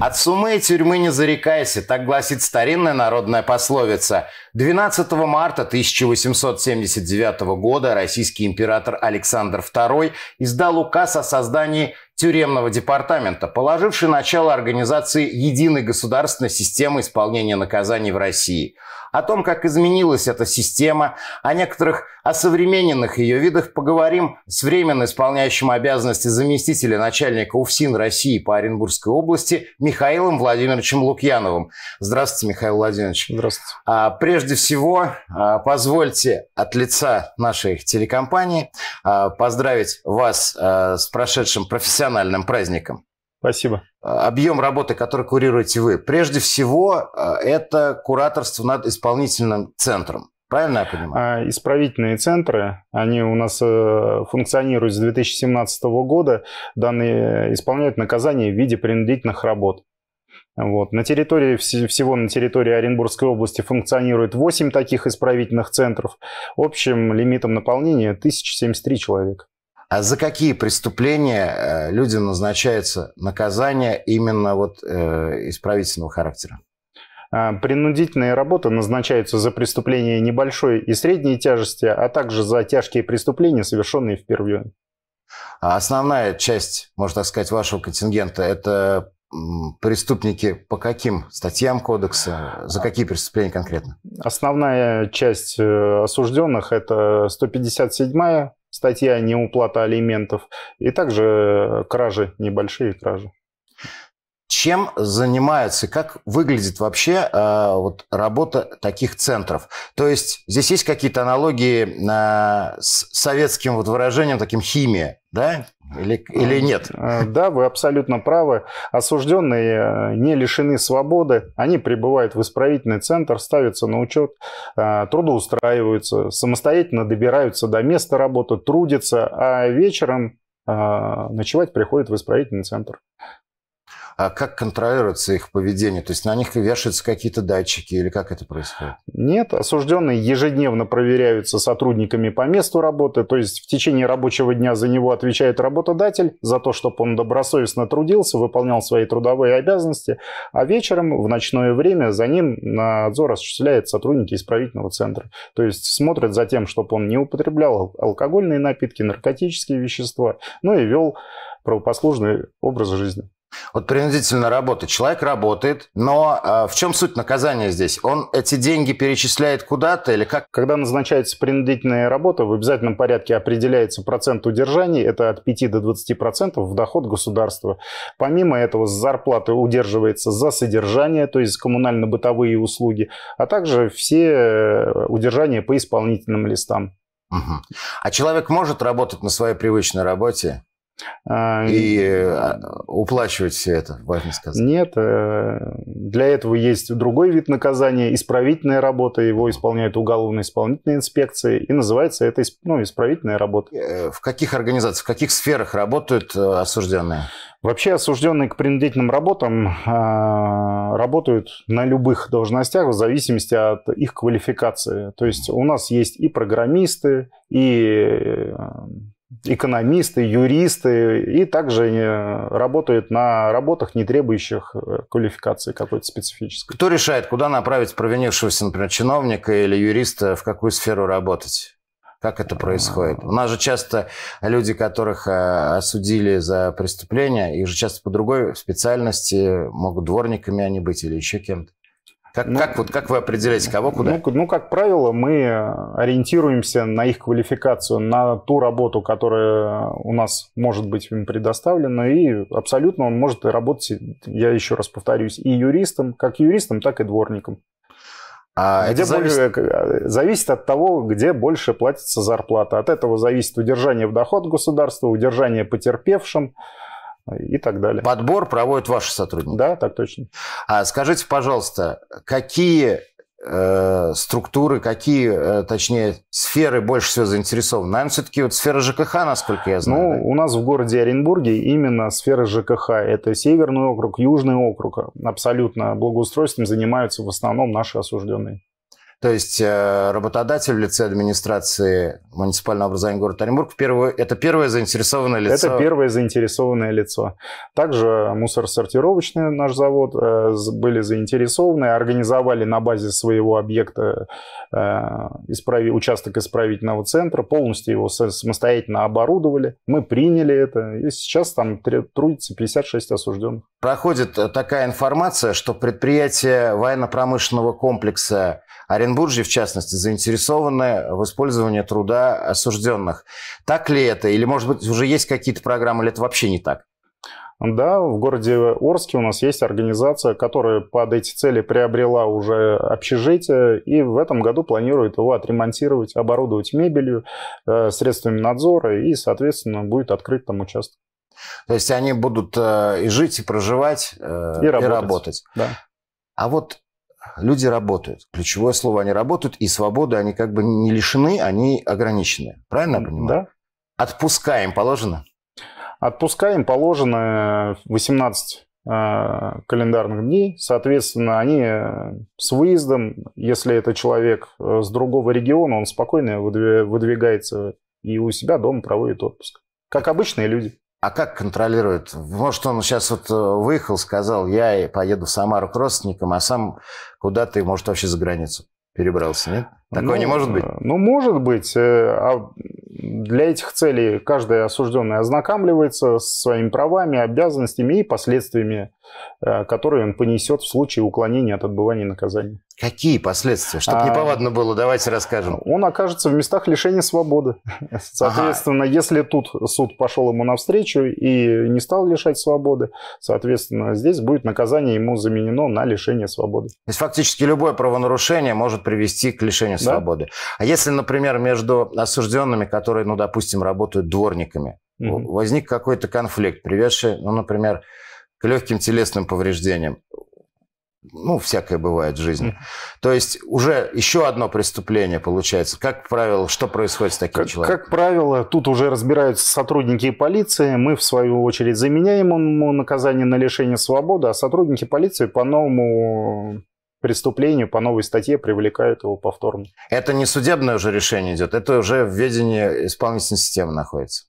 От сумы и тюрьмы не зарекайся, так гласит старинная народная пословица. 12 марта 1879 года российский император Александр II издал указ о создании тюремного департамента, положивший начало организации единой государственной системы исполнения наказаний в России, о том, как изменилась эта система, о некоторых осовремененных ее видах поговорим с временно исполняющим обязанности заместителя начальника УФСИН России по Оренбургской области Михаилом Владимировичем Лукьяновым. Здравствуйте, Михаил Владимирович. Здравствуйте. А, прежде всего, а, позвольте от лица нашей телекомпании а, поздравить вас а, с прошедшим профессиональным национальным праздником. Спасибо. А, объем работы, который курируете вы, прежде всего, а, это кураторство над исполнительным центром. Правильно я понимаю? А, исправительные центры, они у нас э, функционируют с 2017 года. Данные э, исполняют наказание в виде принудительных работ. Вот. На территории, всего на территории Оренбургской области функционирует 8 таких исправительных центров. Общим лимитом наполнения 1073 человека. А за какие преступления э, людям назначается наказание именно вот э, исправительного характера? А, Принудительная работа назначается за преступления небольшой и средней тяжести, а также за тяжкие преступления, совершенные впервые. А основная часть, можно так сказать, вашего контингента – это преступники по каким статьям кодекса, за какие преступления конкретно? Основная часть э, осужденных – это 157-я статья неуплата алиментов, и также кражи, небольшие кражи чем занимается, как выглядит вообще э, вот, работа таких центров? То есть здесь есть какие-то аналогии э, с советским вот выражением, таким химия, да? Или, или э, нет? Э, да, вы абсолютно правы. Осужденные э, не лишены свободы. Они прибывают в исправительный центр, ставятся на учет, трудоустраиваются, самостоятельно добираются до места работы, трудятся, а вечером ночевать приходят в исправительный центр. А как контролируется их поведение? То есть на них вешаются какие-то датчики или как это происходит? Нет, осужденные ежедневно проверяются сотрудниками по месту работы, то есть в течение рабочего дня за него отвечает работодатель за то, чтобы он добросовестно трудился, выполнял свои трудовые обязанности, а вечером в ночное время за ним надзор осуществляет сотрудники исправительного центра. То есть смотрят за тем, чтобы он не употреблял алкогольные напитки, наркотические вещества, ну и вел правопослужный образ жизни. Вот принудительно работа. Человек работает, но э, в чем суть наказания здесь? Он эти деньги перечисляет куда-то или как? Когда назначается принудительная работа, в обязательном порядке определяется процент удержаний. Это от 5 до 20 процентов в доход государства. Помимо этого, с зарплаты удерживается за содержание, то есть коммунально-бытовые услуги, а также все э, удержания по исполнительным листам. Угу. А человек может работать на своей привычной работе? А, и а, уплачивать все это, важно сказать. Нет, э, для этого есть другой вид наказания, исправительная работа, его исполняет уголовная исполнительная инспекция, и называется это ну, исправительная работа. Э, в каких организациях, в каких сферах работают э, осужденные? Вообще осужденные к принудительным работам а, работают на любых должностях в зависимости от их квалификации. То есть у нас есть и программисты, и экономисты, юристы и также работают на работах, не требующих э, квалификации какой-то специфической. Кто решает, куда направить провинившегося, например, чиновника или юриста, в какую сферу работать? Как это происходит? У нас же часто люди, которых э, осудили за преступление, их же часто по другой специальности могут дворниками они быть или еще кем-то. Как, ну, как, вот, как вы определяете, кого куда? Ну, ну, как правило, мы ориентируемся на их квалификацию, на ту работу, которая у нас может быть им предоставлена, и абсолютно он может работать, я еще раз повторюсь, и юристом, как юристом, так и дворником. А где это зависит... Более, э, зависит от того, где больше платится зарплата. От этого зависит удержание в доход государства, удержание потерпевшим, и так далее. Подбор проводят ваши сотрудники? Да, так точно. А скажите, пожалуйста, какие э, структуры, какие, э, точнее, сферы больше всего заинтересованы? Наверное, все-таки вот сфера ЖКХ, насколько я знаю. Ну, да? у нас в городе Оренбурге именно сфера ЖКХ. Это Северный округ, Южный округ. Абсолютно благоустройством занимаются в основном наши осужденные. То есть э, работодатель в лице администрации муниципального образования города Оренбург первое, это первое заинтересованное лицо? Это первое заинтересованное лицо. Также мусоросортировочный наш завод э, были заинтересованы, организовали на базе своего объекта э, исправи, участок исправительного центра, полностью его самостоятельно оборудовали. Мы приняли это, и сейчас там трудится 56 осужденных. Проходит такая информация, что предприятие военно-промышленного комплекса Оренбург Оренбурже, в частности, заинтересованы в использовании труда осужденных. Так ли это? Или, может быть, уже есть какие-то программы, или это вообще не так? Да, в городе Орске у нас есть организация, которая под эти цели приобрела уже общежитие, и в этом году планирует его отремонтировать, оборудовать мебелью, э, средствами надзора, и, соответственно, будет открыт там участок. То есть они будут э, и жить, и проживать, и, э, и работать. работать. Да. А вот люди работают. Ключевое слово, они работают, и свободы они как бы не лишены, они ограничены. Правильно я понимаю? Да. Отпускаем положено? Отпускаем положено 18 э, календарных дней. Соответственно, они э, с выездом, если это человек э, с другого региона, он спокойно выдвигается и у себя дома проводит отпуск. Как обычные люди. А как контролирует? Может, он сейчас вот э, выехал, сказал, я поеду в Самару к родственникам, а сам куда-то, может, вообще за границу перебрался, нет? такое ну, не может быть? Э, ну, может быть. Э, а для этих целей каждый осужденный ознакомливается с своими правами, обязанностями и последствиями, э, которые он понесет в случае уклонения от отбывания наказания. Какие последствия? Чтобы не повадно было, давайте расскажем. А, он окажется в местах лишения свободы. Соответственно, ага. если тут суд пошел ему навстречу и не стал лишать свободы, соответственно, здесь будет наказание ему заменено на лишение свободы. То есть фактически любое правонарушение может привести к лишению да? свободы. А если, например, между осужденными, которые которые, ну, допустим, работают дворниками. Угу. Возник какой-то конфликт, приведший, ну, например, к легким телесным повреждениям. Ну, всякое бывает в жизни. То есть уже еще одно преступление получается. Как правило, что происходит с таким как, человеком? Как правило, тут уже разбираются сотрудники полиции. Мы, в свою очередь, заменяем ему наказание на лишение свободы, а сотрудники полиции по новому преступлению по новой статье привлекают его повторно. Это не судебное уже решение идет, это уже в ведении исполнительной системы находится.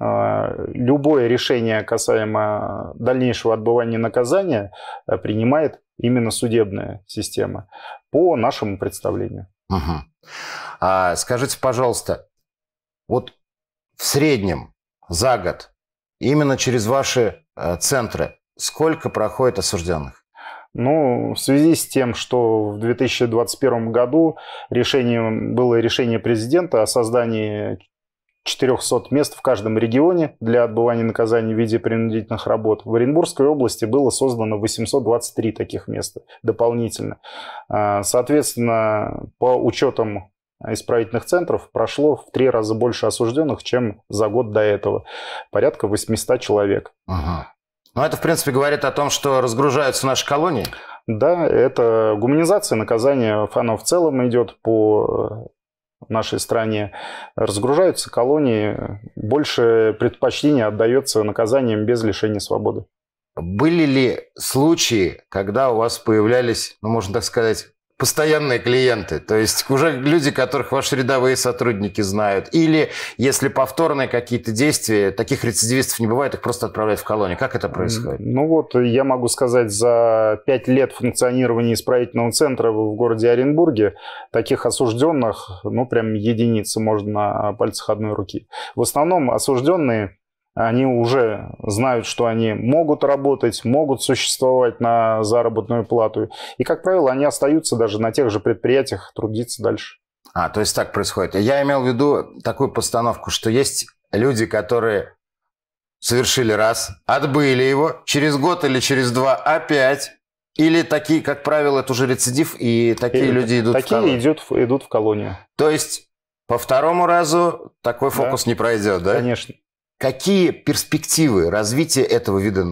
А, любое решение касаемо дальнейшего отбывания наказания э, принимает именно судебная система по нашему представлению. Угу. А, скажите, пожалуйста, вот в среднем за год именно через ваши э, центры сколько проходит осужденных? Ну, в связи с тем, что в 2021 году решение, было решение президента о создании 400 мест в каждом регионе для отбывания наказаний в виде принудительных работ. В Оренбургской области было создано 823 таких места дополнительно. А, соответственно, по учетам исправительных центров прошло в три раза больше осужденных, чем за год до этого. Порядка 800 человек. Ага. Но это, в принципе, говорит о том, что разгружаются наши колонии. Да, это гуманизация наказания оно в целом идет по э, нашей стране. Разгружаются колонии, больше предпочтения отдается наказаниям без лишения свободы. Были ли случаи, когда у вас появлялись, ну, можно так сказать, постоянные клиенты, то есть уже люди, которых ваши рядовые сотрудники знают. Или если повторные какие-то действия, таких рецидивистов не бывает, их просто отправляют в колонию. Как это происходит? Ну вот, э, я могу сказать, за пять лет функционирования исправительного центра в городе Оренбурге таких осужденных, ну прям единицы можно на пальцах одной руки. В основном осужденные они уже знают, что они могут работать, могут существовать на заработную плату. И, как правило, они остаются даже на тех же предприятиях трудиться дальше. А, то есть так происходит. Я имел в виду такую постановку, что есть люди, которые совершили раз, отбыли его, через год или через два опять или такие, как правило, это уже рецидив, и такие и э, люди идут такие в колонию? Идут, идут в колонию. То есть по второму разу такой фокус да. не пройдет, да? Конечно. Какие перспективы развития этого вида,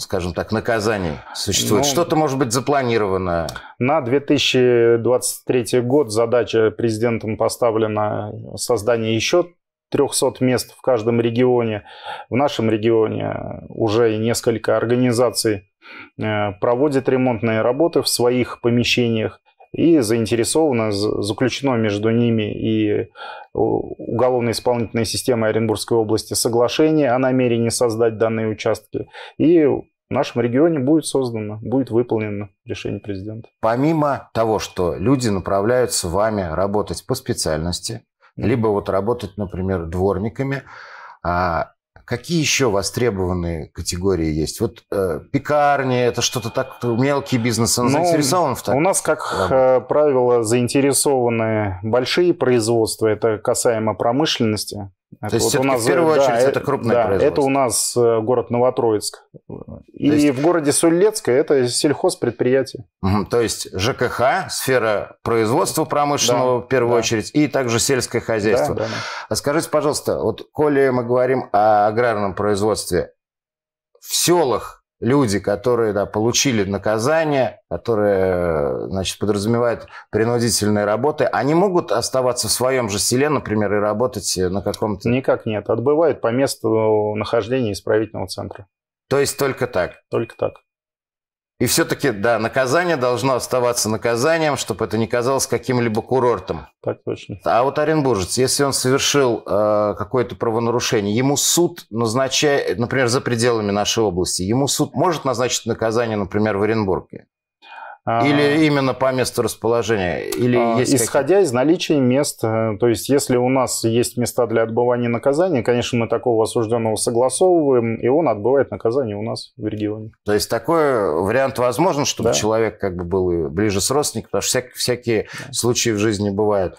скажем так, наказаний существуют? Ну, Что-то, может быть, запланировано? На 2023 год задача президентом поставлена создание еще 300 мест в каждом регионе. В нашем регионе уже несколько организаций э, проводят ремонтные работы в своих помещениях и заинтересовано, заключено между ними и уголовно-исполнительной системой Оренбургской области соглашение о намерении создать данные участки. И в нашем регионе будет создано, будет выполнено решение президента. Помимо того, что люди направляются с вами работать по специальности, либо вот работать, например, дворниками, а, Какие еще востребованные категории есть? Вот э, пекарни, это что-то так, мелкий бизнес, он ну, заинтересован в таком? У нас, как э, правило, заинтересованы большие производства, это касаемо промышленности, то есть вот у нас, в первую да, очередь это крупное да, производство? это у нас э, город Новотроицк. и есть... в городе Сулецка это сельхозпредприятие. Угу, то есть ЖКХ, сфера производства промышленного да, в первую да. очередь, и также сельское хозяйство. Да, да, да. Скажите, пожалуйста, вот коли мы говорим о аграрном производстве, в селах люди, которые да, получили наказание, которое, значит, подразумевает принудительные работы, они могут оставаться в своем же селе, например, и работать э, на каком-то... Никак нет. Отбывают по месту нахождения исправительного центра. То есть только так? Только так. И все-таки, да, наказание должно оставаться наказанием, чтобы это не казалось каким-либо курортом. Так точно. А вот оренбуржец, если он совершил э, какое-то правонарушение, ему суд назначает, например, за пределами нашей области, ему суд может назначить наказание, например, в Оренбурге? Или а. именно по месту расположения? Или а, есть Исходя из наличия мест, э, то есть если у нас есть места для отбывания наказания, конечно, мы такого осужденного согласовываем, и он отбывает наказание у нас в регионе. То есть такой вариант возможен, чтобы да. человек как бы был ближе с родственником, потому что всякие, всякие да. случаи в жизни бывают.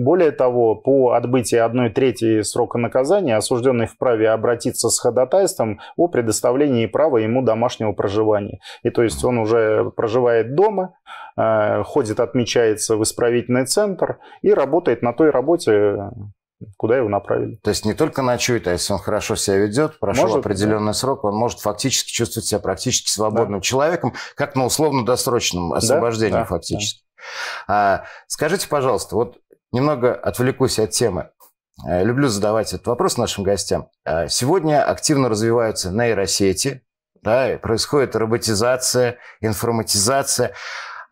Более того, по отбытии одной трети срока наказания осужденный вправе обратиться с ходатайством о предоставлении права ему домашнего проживания. И то есть он уже проживает дома, э, ходит, отмечается в исправительный центр и работает на той работе, куда его направили. То есть не только ночует, а если он хорошо себя ведет, прошел может, определенный да. срок, он может фактически чувствовать себя практически свободным да. человеком, как на условно-досрочном освобождении да, фактически. Да. А, скажите, пожалуйста, вот немного отвлекусь от темы. Э, люблю задавать этот вопрос нашим гостям. А, сегодня активно развиваются нейросети, да, происходит роботизация, информатизация.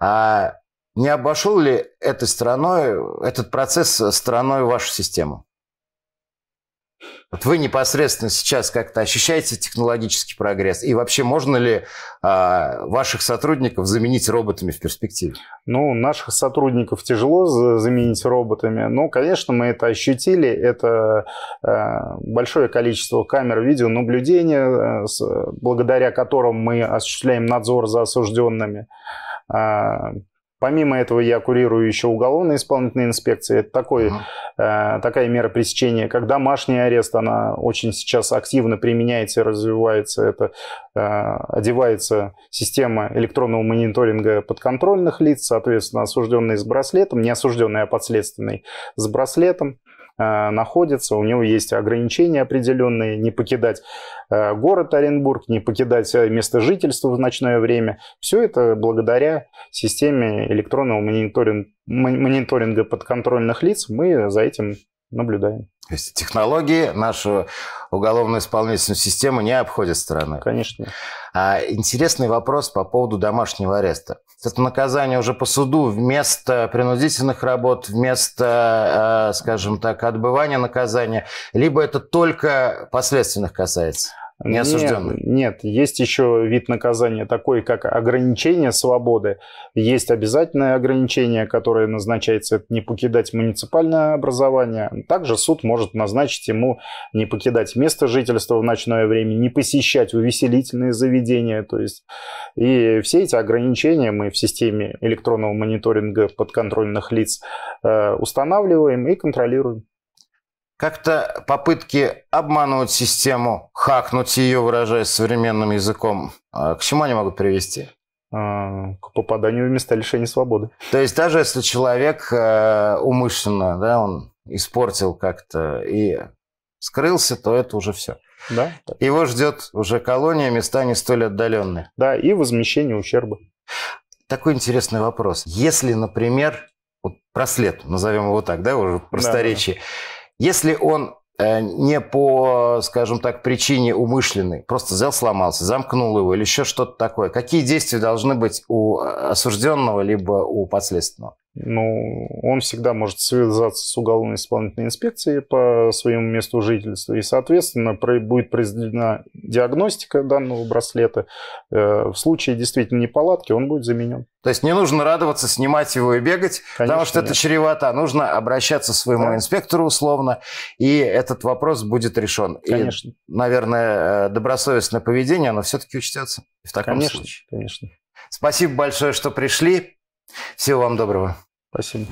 А не обошел ли этой страной, этот процесс э, страной вашу систему? Вот вы непосредственно сейчас как-то ощущаете технологический прогресс? И вообще можно ли а, ваших сотрудников заменить роботами в перспективе? Ну, наших сотрудников тяжело заменить роботами. Но, ну, конечно, мы это ощутили. Это э, большое количество камер видеонаблюдения, э, благодаря которым мы осуществляем надзор за осужденными а, Помимо этого я курирую еще уголовно исполнительные инспекции. Это такой, mm-hmm. э, такая мера пресечения, как домашний арест. Она очень сейчас активно применяется и развивается. Это э, одевается система электронного мониторинга подконтрольных лиц, соответственно, осужденные с браслетом, не осужденные, а подследственные с браслетом. Э, находится, у него есть ограничения определенные, не покидать э, город Оренбург, не покидать э, место жительства в ночное время. Все это благодаря системе электронного мониторинга, подконтрольных лиц мы за этим наблюдаем. То есть технологии нашу уголовно исполнительную систему не обходят стороны. Конечно. А, интересный вопрос по поводу домашнего ареста. Это наказание уже по суду вместо принудительных работ, вместо, а, скажем так, отбывания наказания, либо это только последственных касается? Не осужденный. Нет, нет, есть еще вид наказания такой, как ограничение свободы. Есть обязательное ограничение, которое назначается это не покидать муниципальное образование. Также суд может назначить ему не покидать место жительства в ночное время, не посещать увеселительные заведения. То есть и все эти ограничения мы в системе электронного мониторинга подконтрольных лиц э, устанавливаем и контролируем. Как-то попытки обманывать систему, хакнуть ее, выражаясь современным языком, а к чему они могут привести? А, к попаданию в места лишения свободы. То есть даже если человек э, умышленно, да, он испортил как-то и скрылся, то это уже все. Да. Его ждет уже колония, места не столь отдаленные. Да, и возмещение ущерба. Такой интересный вопрос. Если, например, вот прослед, назовем его так, да, уже просторечие, да, да если он э, не по, скажем так, причине умышленной, просто взял, сломался, замкнул его или еще что-то такое. Какие действия должны быть у э, осужденного либо у подследственного? ну, он всегда может связаться с уголовной исполнительной инспекцией по своему месту жительства, и, соответственно, будет произведена диагностика данного браслета. Э, в случае действительно неполадки он будет заменен. То есть не нужно радоваться, снимать его и бегать, Конечно, потому что нет. это чревато. Нужно обращаться к своему да. инспектору условно, и этот вопрос будет решен. Конечно. И, наверное, э, добросовестное поведение, оно все-таки учтется в таком конечно, случае. Конечно. Спасибо большое, что пришли. Всего вам доброго. Спасибо.